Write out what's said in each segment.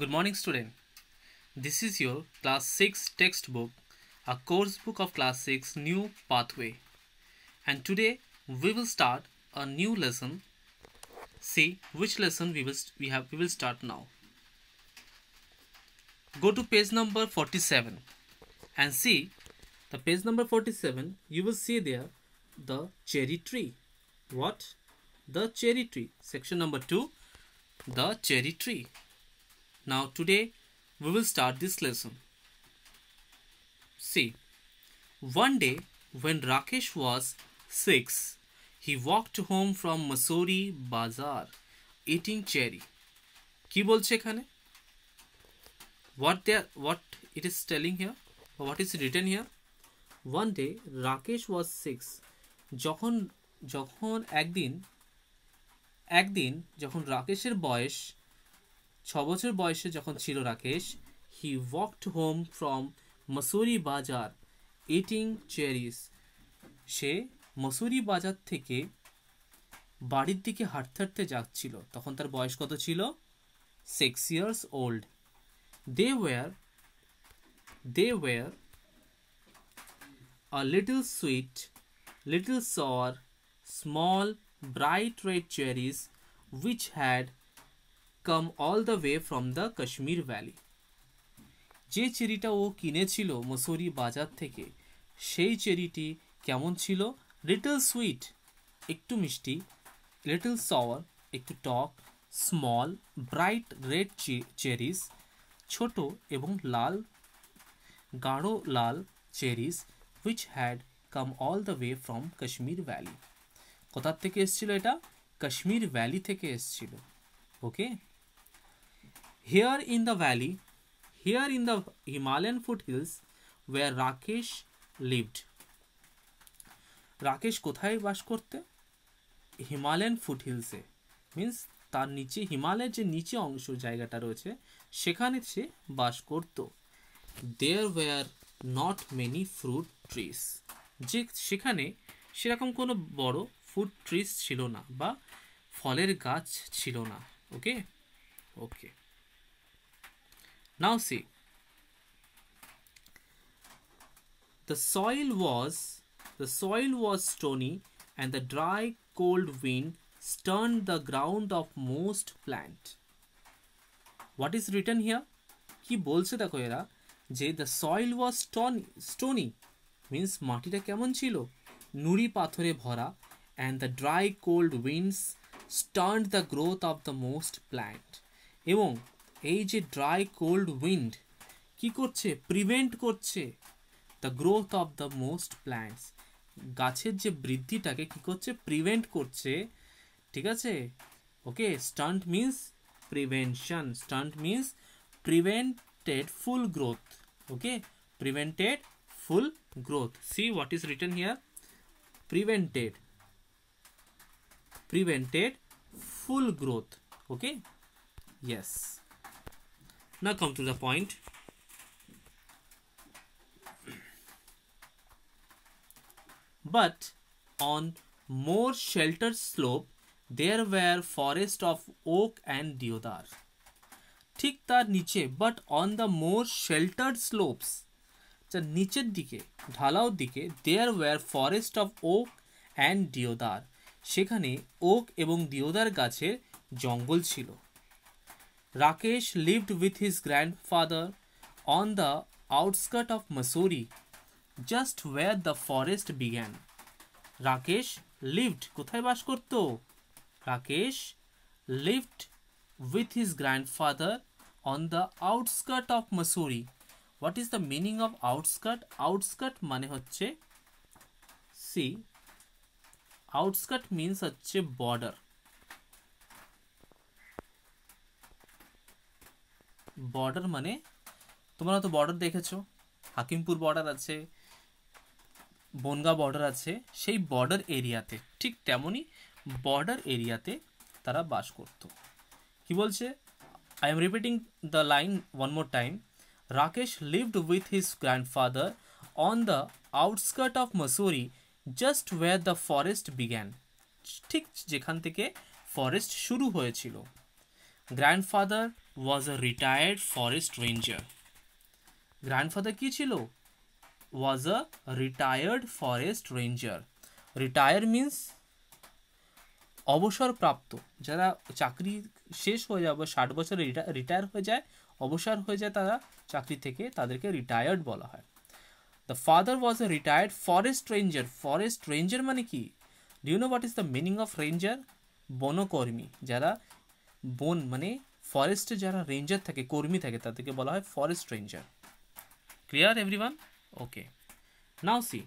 Good morning student. This is your class 6 textbook, a course book of class 6 new pathway. And today we will start a new lesson. See which lesson we will we have we will start now. Go to page number 47 and see the page number 47 you will see there the cherry tree. What? The cherry tree. Section number 2 the cherry tree. Now today we will start this lesson. See, one day when Rakesh was 6, he walked home from Masori Bazaar eating cherry. কি বলছে এখানে what they what it is telling here or what is written here one day rakesh was 6 যখন যখন একদিন একদিন যখন রাকেশের বয়স ছ বছর বয়সে যখন ছিল Rakesh he walked home from Mussoorie bazaar eating cherished সে মসুরি বাজার থেকে বাড়ির দিকে হাঁটতে হাঁটতে যাচ্ছিল তখন তার বয়স কত ছিল six years old they were they were a little sweet little sour small bright red cherries which had come all the way from the Kashmir valley যে চেরিটা ও কিনেছিল মসুরি বাজার থেকে সেই চেরিটি কেমন ছিল লিটল সুইট একটু মিষ্টি লিটল সাওয়ার একটু টক স্মল ব্রাইট রেড চেরিস ছোট এবং লাল গাঢ় লাল cherries which had come all the way from Kashmir valley কোথার থেকে এসেছিল এটা কাশ্মীর ভ্যালি থেকে এসেছিল ওকে Here in the valley, here in the Himalayan foothills where Rakesh lived. Rakesh কোথায় বাস করতে হিমালয়ান ফুটহিলসে মিন্স তার নিচে হিমালয়ের যে নিচে অংশ জায়গাটা রয়েছে সেখানে সে বাস করত there were not many fruit trees যে সেখানে সেরকম কোনো বড় ফ্রুট ট্রিস ছিল না বা ফলের গাছ ছিল না ওকে ওকে Now see, the soil was the soil was stony and the dry cold wind stirred the ground of most plant. What is written here? কি বলছে দেখো এরা যে the soil was stony stony means মাটিটা কেমন ছিল নুড়ি পাথরে ভরা and the dry cold winds stunt the growth of the most plant এবং এই যে ড্রাই কোল্ড উইন্ড কি করছে প্রিভেন্ট করছে the growth of the most plants গাছের যে বৃদ্ধিটাকে কি করছে প্রিভেন্ট করছে ঠিক আছে okay stunt means prevention stunt means prevented full growth okay prevented full growth see what is written here prevented prevented full growth okay yes Now come to the point. But on more sheltered slope, there were forests of oak and deodar. ঠিক তার নিচে but on the more sheltered slopes যার নিচের দিকে ঢালাও দিকে there were forest of oak and deodar সেখানে oak এবং দিওদার গাছের জঙ্গল ছিল Rakesh lived with his grandfather on the outskirts of Missouri, just where the forest began. Rakesh lived कुताई बात करतो. Rakesh lived with his grandfather on the outskirt of Missouri. What is the meaning of outskirt? Outskirt माने होच्छे. see outskirt means अच्छे border. Border মানে তোমরা হয়তো border দেখেছো Hakimpur border আছে বনগা বর্ডার আছে সেই বর্ডার এরিয়াতে ঠিক তেমনই বর্ডার এরিয়াতে তারা বাস করত কি বলছে I am repeating the line one more time Rakesh lived with his grandfather on the outskirt of Mussoorie just where the forest began ঠিক যেখান থেকে ফরেস্ট শুরু হয়েছিল grandfather was a retired forest ranger grandfather কী ছিল was a retired forest ranger retire means অবসরপ্রাপ্ত যারা চাকরি শেষ হয়ে যাবে ষাট বছরে রিটায়ার হয়ে যায় অবসর হয়ে যায় তারা চাকরি থেকে তাদেরকে রিটায়ার্ড বলা হয় the father was a retired forest ranger forest ranger মানে কি do you know what is the meaning of ranger বনকর্মী যারা বন মানে ফরেস্টে যারা রেঞ্জার থাকে কর্মী থাকে তাদেরকে বলা হয় forest ranger clear everyone okay now see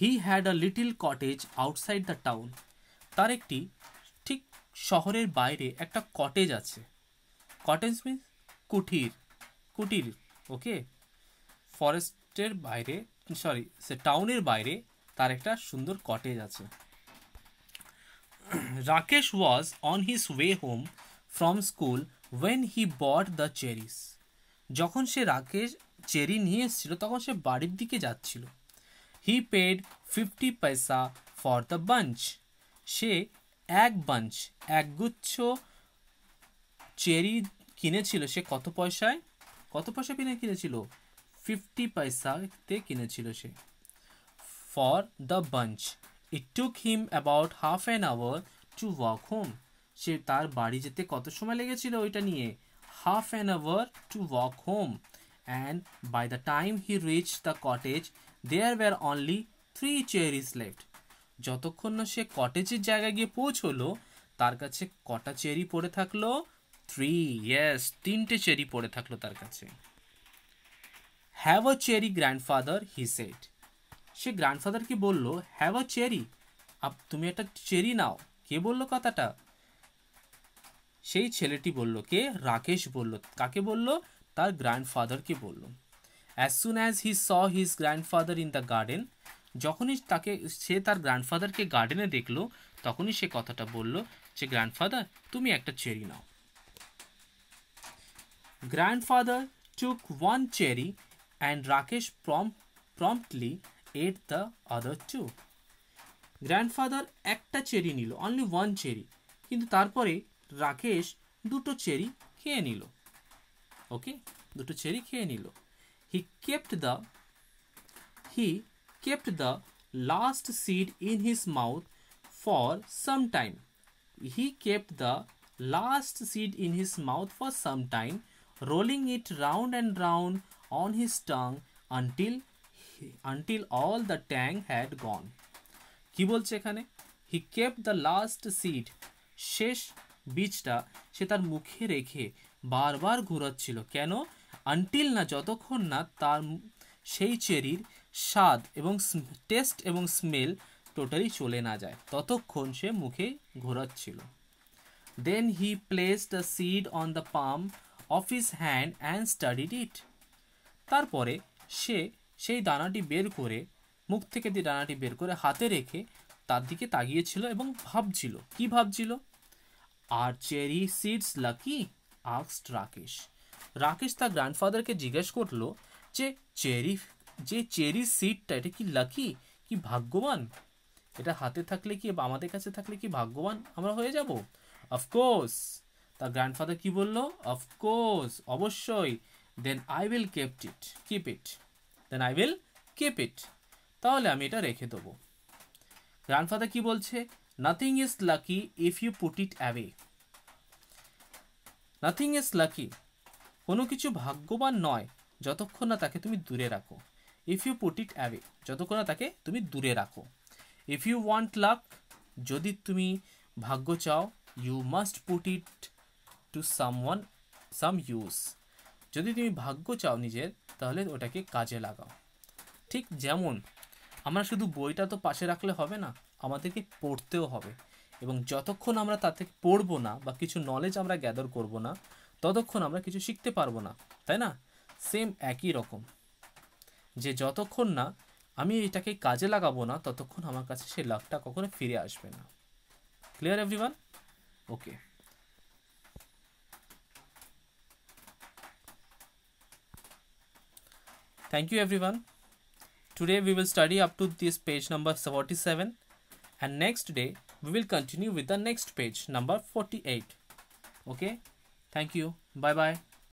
he had a little cottage outside the town তার একটি ঠিক শহরের বাইরে একটা কটেজ আছে কটেজ মিন্স কুঠির কুটির ওকে ফরেস্টের বাইরে সরি সে টাউনের বাইরে তার একটা সুন্দর কটেজ আছে Rakesh was on his way home from school when he bought the cherries. যখন সে রাকেশ চেরি নিয়ে এসেছিল তখন সে বাড়ির দিকে যাচ্ছিল he paid fifty paisa for the bunch সে এক বাঞ্চ একগুচ্ছ চেরি কিনেছিল সে কত পয়সায় কত পয়সা কিনে কিনেছিল ফিফটি পয়সাতে কিনেছিল সে for the bunch It took him about half an hour to walk home সে তার বাড়ি যেতে কত সময় লেগেছিল ওইটা নিয়ে half an hour to walk home and by the time he reach the cottage there were only three cherries left যতক্ষণ না সে কটেজের জায়গায় গিয়ে পৌঁছলো তার কাছে কটা চেরি পড়ে থাকলো থ্রি ইয়েস তিনটে চেরি পড়ে থাকলো তার কাছে have a cherry grandfather he said সে গ্র্যান্ডফাদারকে বলল হ্যাভ আ চেরি আপ তুমি একটা চেরি নাও কে বলল কথাটা সেই ছেলেটি বলল কে রাকেশ বলল কাকে বলল তার গ্র্যান্ডফাদারকে বলল as soon as he saw his grandfather in the garden যখনই তাকে সে তার গ্র্যান্ডফাদারকে গার্ডেনে দেখলো তখনই সে কথাটা বলল যে গ্র্যান্ডফাদার তুমি একটা চেরি নাও grandfather took one cherry and Rakesh prom promptly ate the other two grandfather একটা চেরি নিল অনলি ওয়ান চেরি কিন্তু তারপরে রাকেশ দুটো চেরি খেয়ে নিল ওকে দুটো চেরি খেয়ে নিল he kept the he kept the last seed in his mouth for some time he kept the last seed in his mouth for some time rolling it round and round on his tongue until until all the tang had gone কি বলছে এখানে he kept the last seed শেষ বীজটা সে তার মুখে রেখে বারবার ঘুরাচ্ছিল কেন আনটিল না যতক্ষণ না তার সেই চেরির স্বাদ এবং টেস্ট এবং স্মেল টোটালি চলে না যায় ততক্ষণ সে মুখে ঘোরাচ্ছিল then he place the seed on the palm of his hand and studied it তারপরে সে সেই দানাটি বের করে মুখ থেকে দিয়ে ডানাটি বের করে হাতে রেখে তার দিকে তাকিয়েছিল এবং ভাবছিল কি ভাবছিল আর চেরি সিডস লাকি আক্সড রাকেশ রাকেশ তার গ্র্যান্ডফাদারকে জিজ্ঞেস করলো যে চেরি যে চেরি সিডটা এটা কি লাকি কি ভাগ্যবান এটা হাতে থাকলে কি আমাদের কাছে থাকলে কি ভাগ্যবান আমরা হয়ে যাব অফকোর্স তার গ্র্যান্ডফাদার কি বলল অফকোর্স অবশ্যই then I will keep it keep it then I will keep it তাহলে আমি এটা রেখে দেবো গ্রান্ডফাদার কি বলছে nothing is lucky if you put it away nothing is lucky কোনো কিছু ভাগ্যবান নয় যতক্ষণ না তাকে তুমি দূরে রাখো if you put it away যতক্ষণ না তাকে তুমি দূরে রাখো ইফ ইউ ওয়ান্ট লাক যদি তুমি ভাগ্য চাও you must put it to some one some use যদি তুমি ভাগ্য চাও নিজের তাহলে ওটাকে কাজে লাগাও ঠিক যেমন আমরা শুধু বইটা তো পাশে রাখলে হবে না আমাদেরকে পড়তেও হবে এবং যতক্ষণ আমরা তাতে পড়বো না বা কিছু নলেজ আমরা গ্যাদার করব না ততক্ষণ আমরা কিছু শিখতে পারবো না তাই না সেম একই রকম যে যতক্ষণ না আমি এটাকে কাজে লাগাবো না ততক্ষণ আমার কাছে সেই লাভটা কখনো ফিরে আসবে না clear everyone okay thank you everyone Today we will study up to this page number 47 and next day we will continue with the next page number 48. Okay. Thank you. Bye bye.